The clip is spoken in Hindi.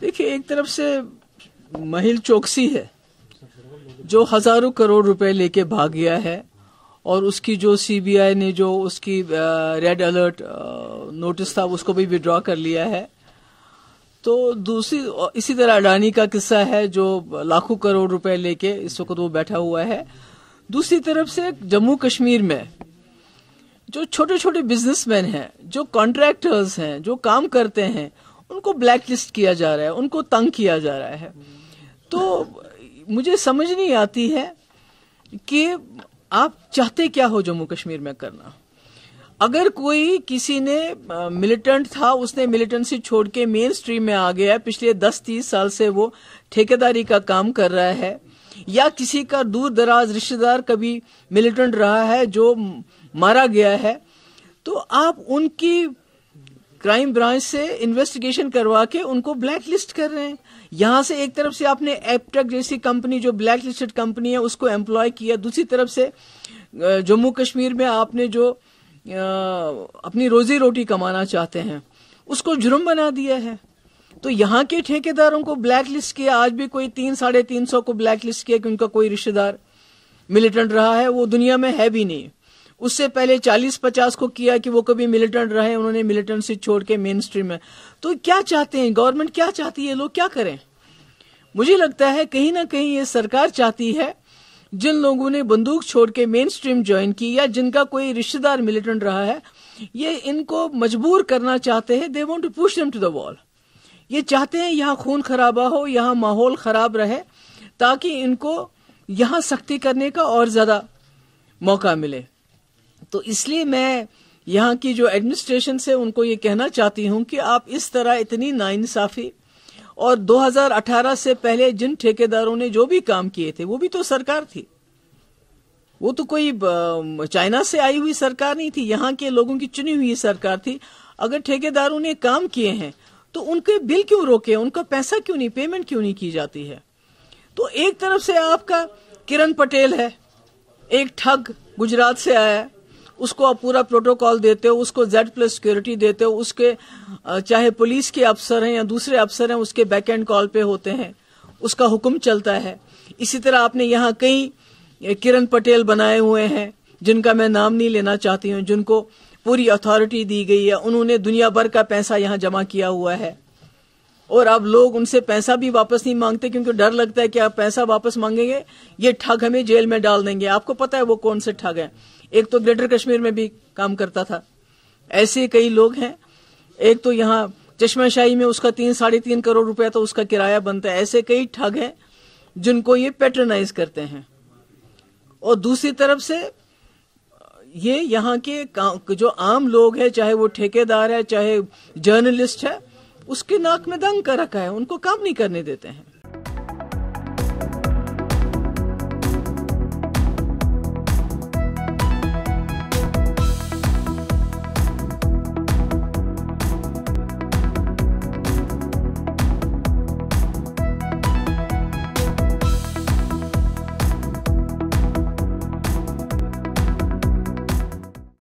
देखिए एक तरफ से महिल चौकसी है जो हजारों करोड़ रुपए लेके भाग गया है और उसकी जो सीबीआई ने जो उसकी रेड अलर्ट नोटिस था उसको भी विड्रॉ कर लिया है तो दूसरी इसी तरह अडानी का किस्सा है जो लाखों करोड़ रुपए लेके इस वक्त वो बैठा हुआ है दूसरी तरफ से जम्मू कश्मीर में जो छोटे छोटे बिजनेसमैन हैं जो कॉन्ट्रैक्टर्स हैं जो काम करते हैं उनको ब्लैक लिस्ट किया जा रहा है उनको तंग किया जा रहा है तो मुझे समझ नहीं आती है कि आप चाहते क्या हो जम्मू कश्मीर में करना अगर कोई किसी ने मिलिटेंट था उसने मिलिटेंसी छोड़ के मेन स्ट्रीम में आ गया पिछले 10-30 साल से वो ठेकेदारी का काम कर रहा है या किसी का दूर दराज रिश्तेदार कभी मिलिटेंट रहा है जो मारा गया है तो आप उनकी क्राइम ब्रांच से इन्वेस्टिगेशन करवा के उनको ब्लैक लिस्ट कर रहे हैं यहां से एक तरफ से आपने एपटेक जैसी कंपनी जो ब्लैक लिस्टेड कंपनी है उसको एम्प्लॉय किया दूसरी तरफ से जम्मू कश्मीर में आपने जो अपनी रोजी रोटी कमाना चाहते हैं उसको जुर्म बना दिया है तो यहाँ के ठेकेदारों को ब्लैक लिस्ट किया आज भी कोई तीन साढ़े तीन सौ को ब्लैक लिस्ट किया कि उनका कोई रिश्तेदार मिलिटेंट रहा है वो दुनिया में है भी नहीं उससे पहले 40-50 को किया कि वो कभी मिलिटेंट रहे उन्होंने मिलिटेंट से छोड़ के मेन स्ट्रीम में तो क्या चाहते हैं गवर्नमेंट क्या चाहती है लोग क्या करें मुझे लगता है कहीं ना कहीं ये सरकार चाहती है जिन लोगों ने बंदूक छोड़ के मेन स्ट्रीम ज्वाइन की या जिनका कोई रिश्तेदार मिलिटेंट रहा है ये इनको मजबूर करना चाहते हैं they want to push them to the wall ये चाहते हैं यहाँ खून खराबा हो यहाँ माहौल खराब रहे ताकि इनको यहाँ सख्ती करने का और ज्यादा मौका मिले तो इसलिए मैं यहाँ की जो एडमिनिस्ट्रेशन से उनको ये कहना चाहती हूँ कि आप इस तरह इतनी नाइंसाफी और 2018 से पहले जिन ठेकेदारों ने जो भी काम किए थे वो भी तो सरकार थी वो तो कोई चाइना से आई हुई सरकार नहीं थी यहाँ के लोगों की चुनी हुई सरकार थी अगर ठेकेदारों ने काम किए हैं तो उनके बिल क्यों रोके उनका पैसा क्यों नहीं पेमेंट क्यों नहीं की जाती है तो एक तरफ से आपका किरण पटेल है एक ठग गुजरात से आया है उसको आप पूरा प्रोटोकॉल देते हो उसको जेड प्लस सिक्योरिटी देते हो उसके चाहे पुलिस के अफसर हैं या दूसरे अफसर हैं उसके बैक एंड कॉल पे होते हैं उसका हुक्म चलता है इसी तरह आपने यहाँ कई किरण पटेल बनाए हुए हैं जिनका मैं नाम नहीं लेना चाहती हूँ जिनको पूरी अथॉरिटी दी गई है उन्होंने दुनिया भर का पैसा यहाँ जमा किया हुआ है और अब लोग उनसे पैसा भी वापस नहीं मांगते क्योंकि डर लगता है कि आप पैसा वापस मांगेंगे ये ठग हमें जेल में डाल देंगे आपको पता है वो कौन से ठग है एक तो ग्रेटर कश्मीर में भी काम करता था ऐसे कई लोग हैं एक तो यहाँ चश्माशाही में उसका तीन साढ़े तीन करोड़ रुपया तो उसका किराया बनता है ऐसे कई ठग हैं जिनको ये पैटर्नाइज करते हैं और दूसरी तरफ से ये यहाँ के जो आम लोग हैं चाहे वो ठेकेदार है चाहे जर्नलिस्ट है उसके नाक में दंग कर रखा है उनको काम नहीं करने देते हैं